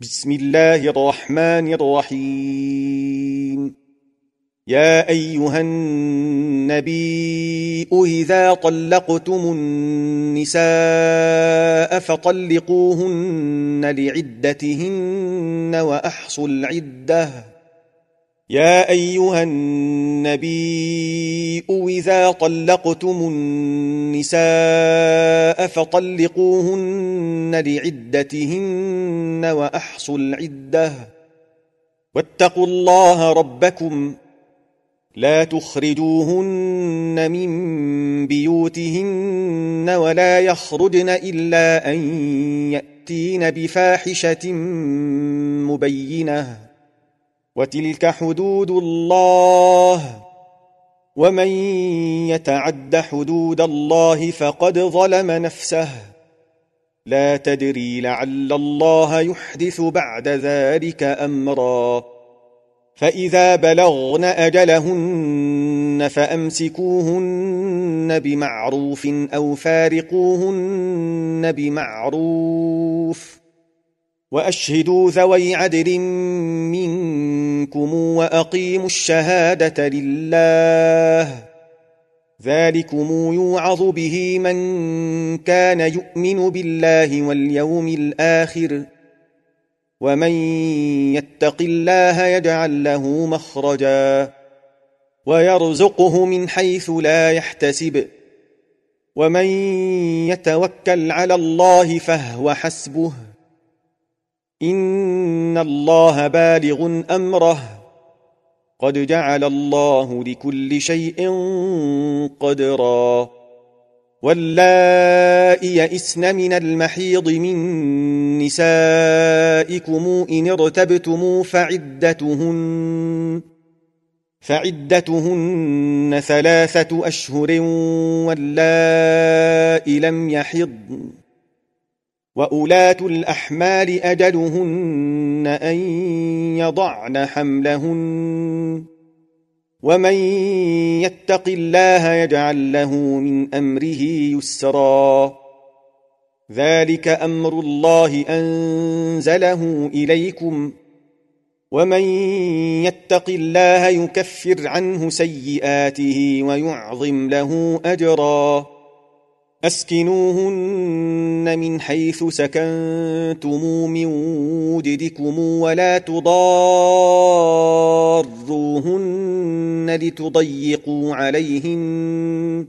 بسم الله الرحمن الرحيم يا ايها النبي اذا طلقتم النساء فطلقوهن لعدتهن واحصوا العده يا أيها النبي إذا طلقتم النساء فطلقوهن لعدتهن وأحصوا العدة واتقوا الله ربكم لا تخرجوهن من بيوتهن ولا يخرجن إلا أن يأتين بفاحشة مبينه وتلك حدود الله ومن يتعد حدود الله فقد ظلم نفسه لا تدري لعل الله يحدث بعد ذلك امرا فاذا بلغن اجلهن فامسكوهن بمعروف او فارقوهن بمعروف واشهدوا ذوي عدل منكم واقيموا الشهاده لله ذلكم يوعظ به من كان يؤمن بالله واليوم الاخر ومن يتق الله يجعل له مخرجا ويرزقه من حيث لا يحتسب ومن يتوكل على الله فهو حسبه إن الله بالغ أمره قد جعل الله لكل شيء قدرا واللائي يئسن من المحيض من نسائكم إن ارتبتم فعدتهن فعدتهن ثلاثة أشهر واللائي لم يحضن وَأُولَاتُ الْأَحْمَالِ أَجَلُهُنَّ أَنْ يَضَعْنَ حَمْلَهُنَّ وَمَنْ يَتَّقِ اللَّهَ يَجْعَلْ لَهُ مِنْ أَمْرِهِ يُسْرًا ذَلِكَ أَمْرُ اللَّهِ أَنْزَلَهُ إِلَيْكُمْ وَمَنْ يَتَّقِ اللَّهَ يُكَفِّرْ عَنْهُ سَيِّئَاتِهِ وَيُعْظِمْ لَهُ أَجْرًا أسكنوهن من حيث سكنتم من وجدكم ولا تضاروهن لتضيقوا عليهن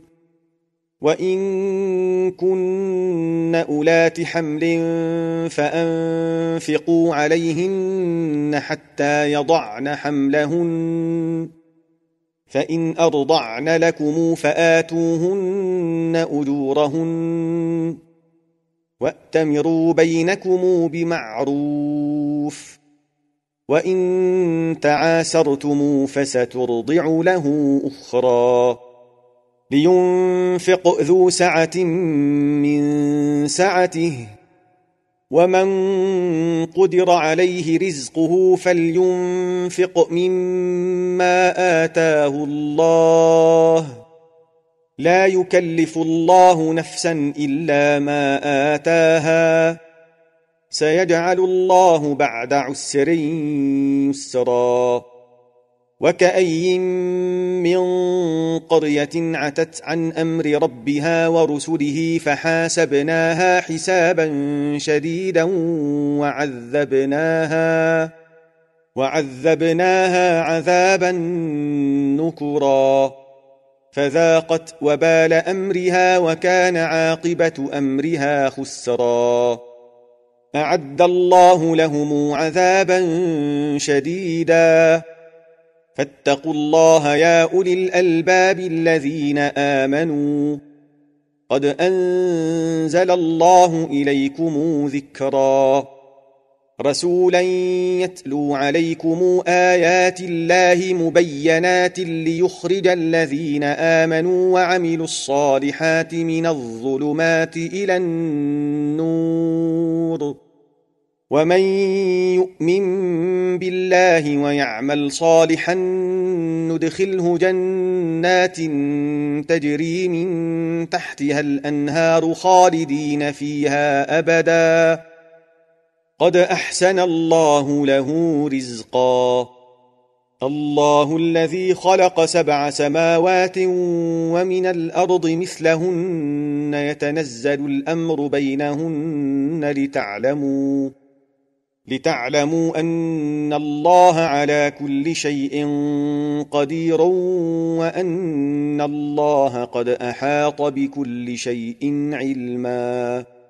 وإن كن أولات حمل فأنفقوا عليهن حتى يضعن حملهن فإن أرضعن لكم فآتوهن أجورهن وأتمروا بينكم بمعروف وإن تعاسرتم فسترضع له أخرى لينفق ذو سعة من سعته ومن قدر عليه رزقه فلينفق مما آتاه الله لا يكلف الله نفسا إلا ما آتاها سيجعل الله بعد عسر يسرا وكأي من قرية عتت عن أمر ربها ورسله فحاسبناها حسابا شديدا وعذبناها وعذبناها عذابا نكرا فذاقت وبال أمرها وكان عاقبة أمرها خسرا أعد الله لهم عذابا شديدا فاتقوا الله يا اولي الالباب الذين امنوا قد انزل الله اليكم ذكرا رسولا يتلو عليكم ايات الله مبينات ليخرج الذين امنوا وعملوا الصالحات من الظلمات الى النور ومن يؤمن بالله ويعمل صالحا ندخله جنات تجري من تحتها الانهار خالدين فيها ابدا قد احسن الله له رزقا الله الذي خلق سبع سماوات ومن الارض مثلهن يتنزل الامر بينهن لتعلموا لتعلموا أن الله على كل شيء قدير وأن الله قد أحاط بكل شيء علمًا